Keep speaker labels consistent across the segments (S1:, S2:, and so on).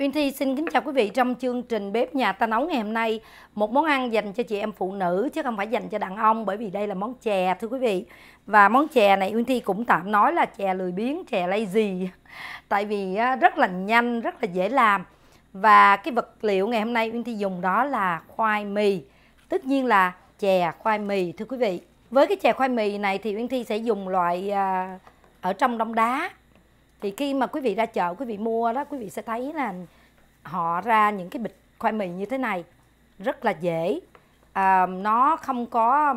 S1: Uyên Thi xin kính chào quý vị trong chương trình Bếp Nhà Ta Nấu ngày hôm nay Một món ăn dành cho chị em phụ nữ chứ không phải dành cho đàn ông Bởi vì đây là món chè thưa quý vị Và món chè này Uyên Thi cũng tạm nói là chè lười biếng, chè lazy Tại vì rất là nhanh, rất là dễ làm Và cái vật liệu ngày hôm nay Uyên Thi dùng đó là khoai mì Tất nhiên là chè khoai mì thưa quý vị Với cái chè khoai mì này thì Uyên Thi sẽ dùng loại à, ở trong đông đá thì khi mà quý vị ra chợ quý vị mua đó quý vị sẽ thấy là họ ra những cái bịch khoai mì như thế này rất là dễ à, nó không có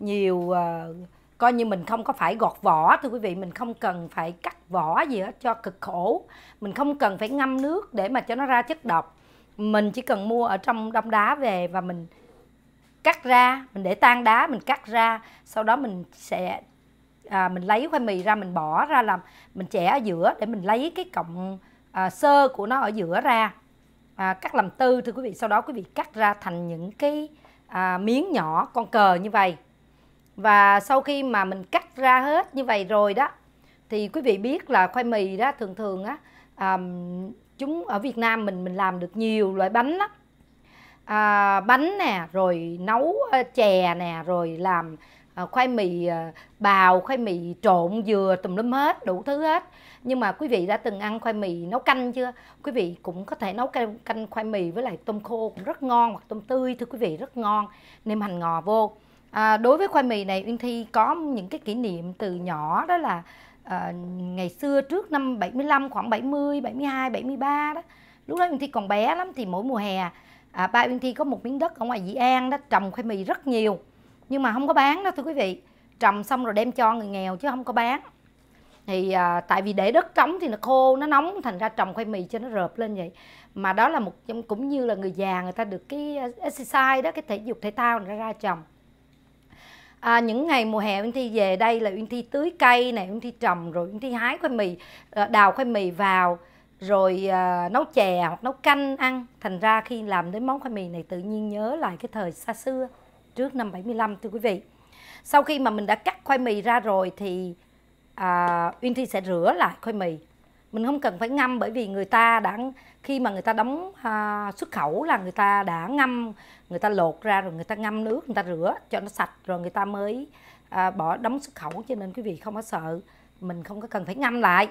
S1: nhiều uh, coi như mình không có phải gọt vỏ thưa quý vị mình không cần phải cắt vỏ gì hết cho cực khổ mình không cần phải ngâm nước để mà cho nó ra chất độc mình chỉ cần mua ở trong đông đá về và mình cắt ra mình để tan đá mình cắt ra sau đó mình sẽ à, mình lấy khoai mì ra mình bỏ ra làm mình chẻ ở giữa để mình lấy cái cọng à, sơ của nó ở giữa ra à, cắt làm tư thưa quý vị sau đó quý vị cắt ra thành những cái à, miếng nhỏ con cờ như vậy và sau khi mà mình cắt ra hết như vậy rồi đó thì quý vị biết là khoai mì đó thường thường á à, chúng ở Việt Nam mình mình làm được nhiều loại bánh lắm à, bánh nè rồi nấu ờ, chè nè rồi làm Ờ, khoai mì ờ, bào khoai mì trộn dừa tùm lum hết đủ thứ hết nhưng mà quý vị đã từng ăn khoai mì nấu canh chưa quý vị cũng có thể nấu canh, canh khoai mì với lại tôm khô cũng rất ngon hoặc tôm tươi thưa quý vị rất ngon nêm hành ngò vô à, đối với khoai mì này uyên thi có những cái kỷ niệm từ nhỏ đó là à, ngày xưa trước năm 75 khoảng 70 72 73 đó lúc đó uyên thi còn bé lắm thì mỗi mùa hè à, ba uyên thi có một miếng đất ở ngoài dĩ an đó trồng khoai mì rất nhiều nhưng mà không có bán đó thưa quý vị trồng xong rồi đem cho người nghèo chứ không có bán thì à, tại vì để đất trống thì nó khô nó nóng thành ra trồng khoai mì cho nó rợp lên vậy mà đó là một trong cũng như là người già người ta được cái à, exercise đó cái thể dục thể thao ra ra trồng à, những ngày mùa hè Uyên Thi về đây là Uyên Thi tưới cây này Uyên Thi trồng rồi Uyên Thi hái khoai mì à, đào khoai mì vào rồi à, nấu chè hoặc nấu canh ăn thành ra khi làm đến món khoai mì này tự nhiên nhớ lại cái thời xa xưa trước năm 75 thưa quý vị sau khi mà mình đã cắt khoai mì ra rồi thì à, Uyên Thi sẽ rửa lại khoai mì mình không cần phải ngâm bởi vì người ta đã khi mà người ta đóng à, xuất khẩu là người ta đã ngâm người ta lột ra rồi người ta ngâm nước người ta rửa cho nó sạch rồi người ta mới à, bỏ đóng xuất khẩu cho nên quý vị không có sợ mình không có cần phải ngâm lại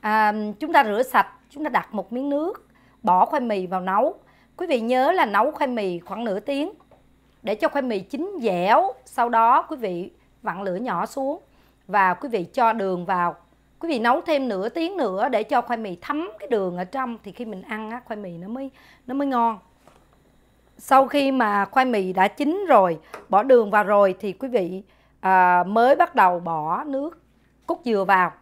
S1: à, chúng ta rửa sạch chúng ta đặt một miếng nước bỏ khoai mì vào nấu quý vị nhớ là nấu khoai mì khoảng nửa tiếng để cho khoai mì chín dẻo sau đó quý vị vặn lửa nhỏ xuống và quý vị cho đường vào quý vị nấu thêm nửa tiếng nữa để cho khoai mì thấm cái đường ở trong thì khi mình ăn á, khoai mì nó mới nó mới ngon sau khi mà khoai mì đã chín rồi bỏ đường vào rồi thì quý vị à, mới bắt đầu bỏ nước cốt dừa vào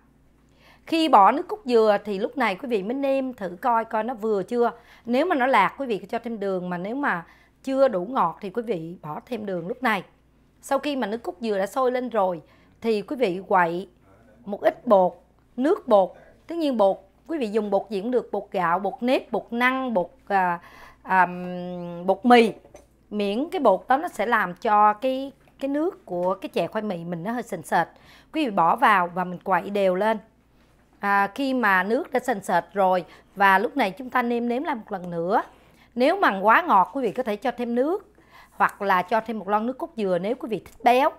S1: khi bỏ nước cốt dừa thì lúc này quý vị mới nêm thử coi coi nó vừa chưa nếu mà nó lạc quý vị cho thêm đường mà nếu mà chưa đủ ngọt thì quý vị bỏ thêm đường lúc này sau khi mà nước cốt dừa đã sôi lên rồi thì quý vị quậy một ít bột nước bột tất nhiên bột quý vị dùng bột diễn được bột gạo bột nếp bột năng bột à, à, bột mì miễn cái bột đó nó sẽ làm cho cái cái nước của cái chè khoai mì mình nó hơi sền sệt quý vị bỏ vào và mình quậy đều lên à, khi mà nước đã sền sệt rồi và lúc này chúng ta nêm nếm lại một lần nữa nếu mà quá ngọt quý vị có thể cho thêm nước hoặc là cho thêm một lon nước cốt dừa nếu quý vị thích béo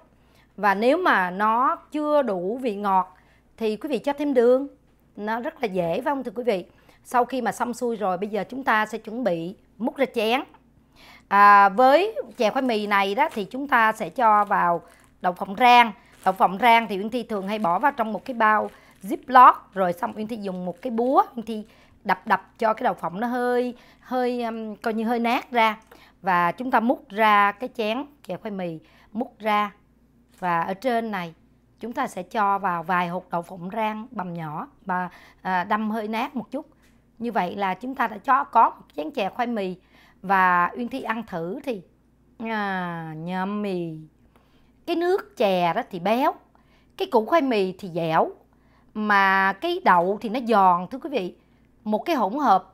S1: và nếu mà nó chưa đủ vị ngọt thì quý vị cho thêm đường nó rất là dễ phải không thưa quý vị sau khi mà xong xuôi rồi bây giờ chúng ta sẽ chuẩn bị múc ra chén à, với chè khoai mì này đó thì chúng ta sẽ cho vào đậu phộng rang đậu phộng rang thì Uyên Thi thường hay bỏ vào trong một cái bao ziploc rồi xong Uyên Thi dùng một cái búa Uyên Thi đập đập cho cái đầu phộng nó hơi hơi um, coi như hơi nát ra và chúng ta múc ra cái chén chè khoai mì múc ra và ở trên này chúng ta sẽ cho vào vài hột đậu phộng rang bằm nhỏ và à, đâm hơi nát một chút như vậy là chúng ta đã cho có một chén chè khoai mì và uyên thi ăn thử thì à, mì cái nước chè đó thì béo cái củ khoai mì thì dẻo mà cái đậu thì nó giòn thưa quý vị một cái hỗn hợp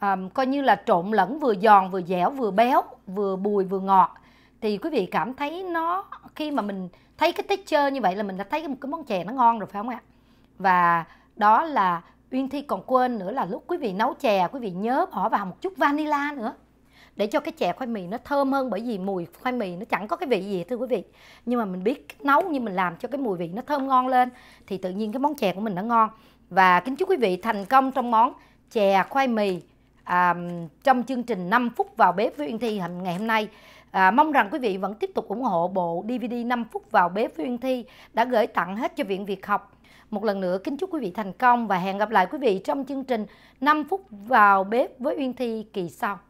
S1: um, coi như là trộn lẫn vừa giòn vừa dẻo vừa béo vừa bùi vừa ngọt thì quý vị cảm thấy nó khi mà mình thấy cái texture như vậy là mình đã thấy một cái món chè nó ngon rồi phải không ạ và đó là uyên thi còn quên nữa là lúc quý vị nấu chè quý vị nhớ bỏ vào một chút vanilla nữa để cho cái chè khoai mì nó thơm hơn bởi vì mùi khoai mì nó chẳng có cái vị gì thưa quý vị nhưng mà mình biết nấu như mình làm cho cái mùi vị nó thơm ngon lên thì tự nhiên cái món chè của mình nó ngon và kính chúc quý vị thành công trong món chè khoai mì à, trong chương trình 5 phút vào bếp với Uyên Thi ngày hôm nay. À, mong rằng quý vị vẫn tiếp tục ủng hộ bộ DVD 5 phút vào bếp với Uyên Thi đã gửi tặng hết cho Viện Việt học. Một lần nữa kính chúc quý vị thành công và hẹn gặp lại quý vị trong chương trình 5 phút vào bếp với Uyên Thi kỳ sau.